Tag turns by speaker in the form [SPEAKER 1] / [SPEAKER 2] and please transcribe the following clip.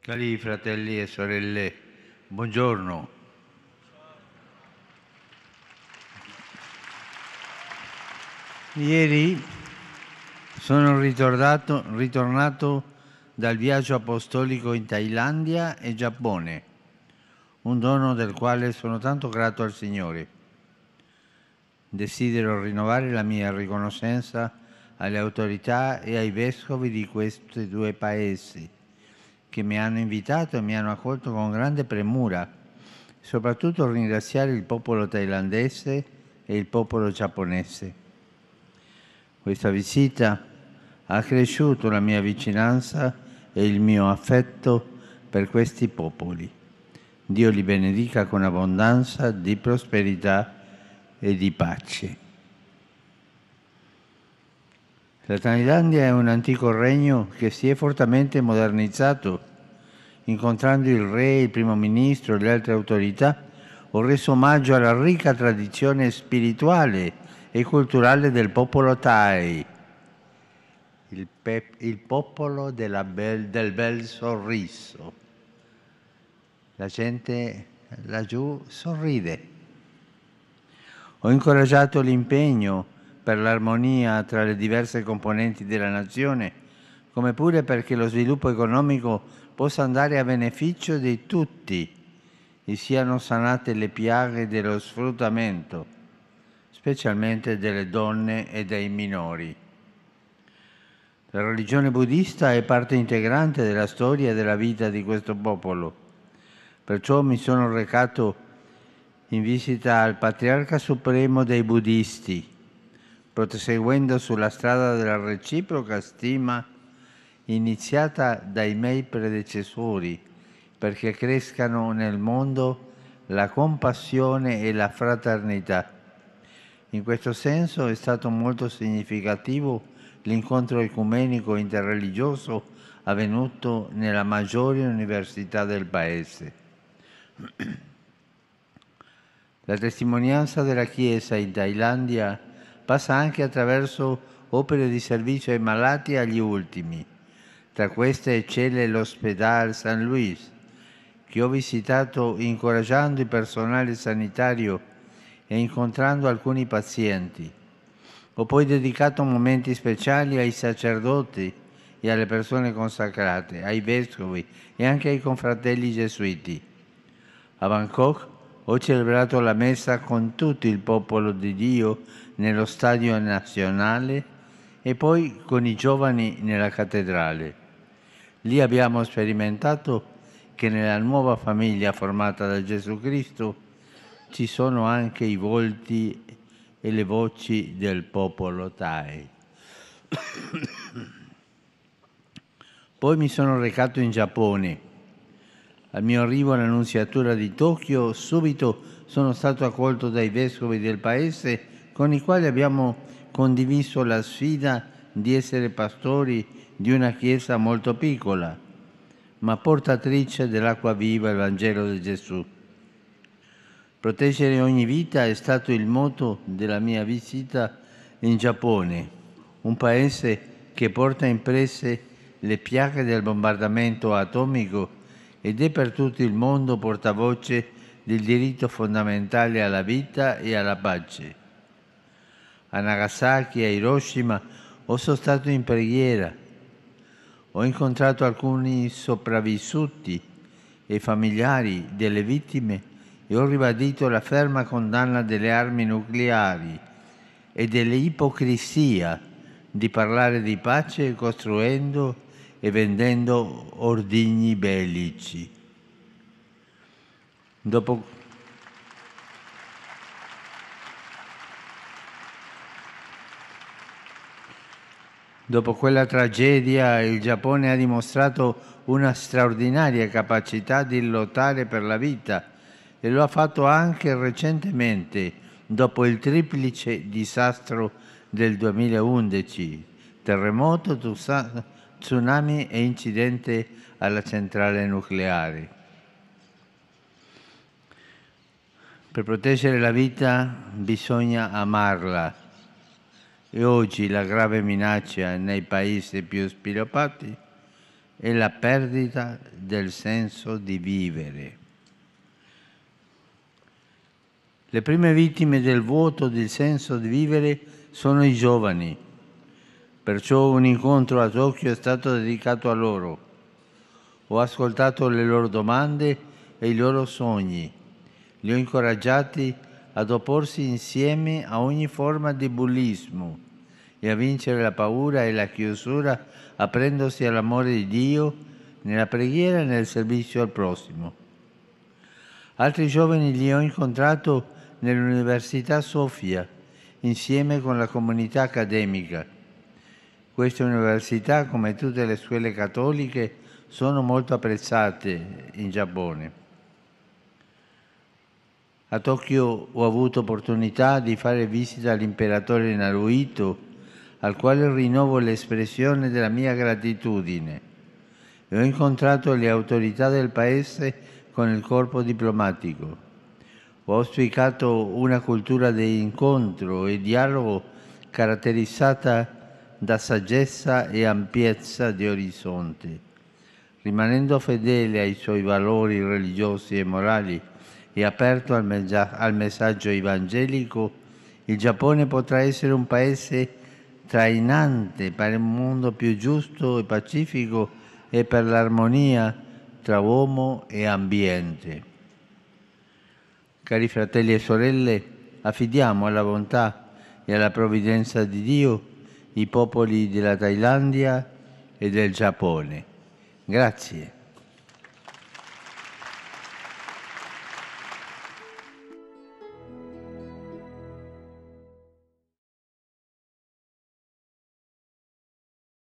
[SPEAKER 1] Cari fratelli e sorelle, buongiorno. Ieri sono ritornato, ritornato dal viaggio apostolico in Thailandia e Giappone, un dono del quale sono tanto grato al Signore. Desidero rinnovare la mia riconoscenza alle autorità e ai vescovi di questi due paesi, che mi hanno invitato e mi hanno accolto con grande premura. Soprattutto ringraziare il popolo thailandese e il popolo giapponese. Questa visita ha cresciuto la mia vicinanza e il mio affetto per questi popoli. Dio li benedica con abbondanza di prosperità e di pace. La Thailandia è un antico regno che si è fortemente modernizzato. Incontrando il re, il primo ministro e le altre autorità, ho reso omaggio alla ricca tradizione spirituale e culturale del popolo Thai, il, pep- il popolo bel- del bel sorriso. La gente laggiù sorride. Ho incoraggiato l'impegno per l'armonia tra le diverse componenti della nazione, come pure perché lo sviluppo economico possa andare a beneficio di tutti e siano sanate le piaghe dello sfruttamento, specialmente delle donne e dei minori. La religione buddista è parte integrante della storia e della vita di questo popolo, perciò mi sono recato in visita al Patriarca Supremo dei buddhisti, proseguendo sulla strada della reciproca stima iniziata dai miei predecessori, perché crescano nel mondo la compassione e la fraternità. In questo senso è stato molto significativo l'incontro ecumenico interreligioso avvenuto nella maggiore università del paese. La testimonianza della Chiesa in Thailandia passa anche attraverso opere di servizio ai malati e agli ultimi. Tra queste eccelle l'ospedale San Luis, che ho visitato incoraggiando il personale sanitario e incontrando alcuni pazienti. Ho poi dedicato momenti speciali ai sacerdoti e alle persone consacrate, ai vescovi e anche ai confratelli gesuiti. A Bangkok ho celebrato la messa con tutto il popolo di Dio nello stadio nazionale e poi con i giovani nella cattedrale. Lì abbiamo sperimentato che nella nuova famiglia formata da Gesù Cristo ci sono anche i volti e le voci del popolo Thai. Poi mi sono recato in Giappone al mio arrivo all'Annunziatura di Tokyo subito sono stato accolto dai vescovi del paese con i quali abbiamo condiviso la sfida di essere pastori di una chiesa molto piccola, ma portatrice dell'acqua viva il Vangelo di Gesù. Proteggere ogni vita è stato il motto della mia visita in Giappone, un paese che porta impresse le piaghe del bombardamento atomico ed è per tutto il mondo portavoce del diritto fondamentale alla vita e alla pace. A Nagasaki e a Hiroshima o sono stato in preghiera, ho incontrato alcuni sopravvissuti e familiari delle vittime e ho ribadito la ferma condanna delle armi nucleari e dell'ipocrisia di parlare di pace costruendo e vendendo ordigni bellici. Dopo Dopo quella tragedia il Giappone ha dimostrato una straordinaria capacità di lottare per la vita e lo ha fatto anche recentemente, dopo il triplice disastro del 2011, terremoto, tsunami e incidente alla centrale nucleare. Per proteggere la vita bisogna amarla e oggi la grave minaccia nei paesi più sviluppati è la perdita del senso di vivere. Le prime vittime del vuoto del senso di vivere sono i giovani perciò un incontro a Tokyo è stato dedicato a loro. Ho ascoltato le loro domande e i loro sogni. Li ho incoraggiati ad opporsi insieme a ogni forma di bullismo e a vincere la paura e la chiusura aprendosi all'amore di Dio nella preghiera e nel servizio al prossimo. Altri giovani li ho incontrati nell'Università Sofia insieme con la comunità accademica queste università, come tutte le scuole cattoliche, sono molto apprezzate in Giappone. A Tokyo ho avuto opportunità di fare visita all'imperatore Naruhito, al quale rinnovo l'espressione della mia gratitudine. E ho incontrato le autorità del paese con il corpo diplomatico. Ho auspicato una cultura di incontro e dialogo caratterizzata da da saggezza e ampiezza di orizzonti. Rimanendo fedele ai suoi valori religiosi e morali e aperto al, me- al messaggio evangelico, il Giappone potrà essere un paese trainante per un mondo più giusto e pacifico e per l'armonia tra uomo e ambiente. Cari fratelli e sorelle, affidiamo alla bontà e alla provvidenza di Dio i popoli della Thailandia e del Giappone. Grazie.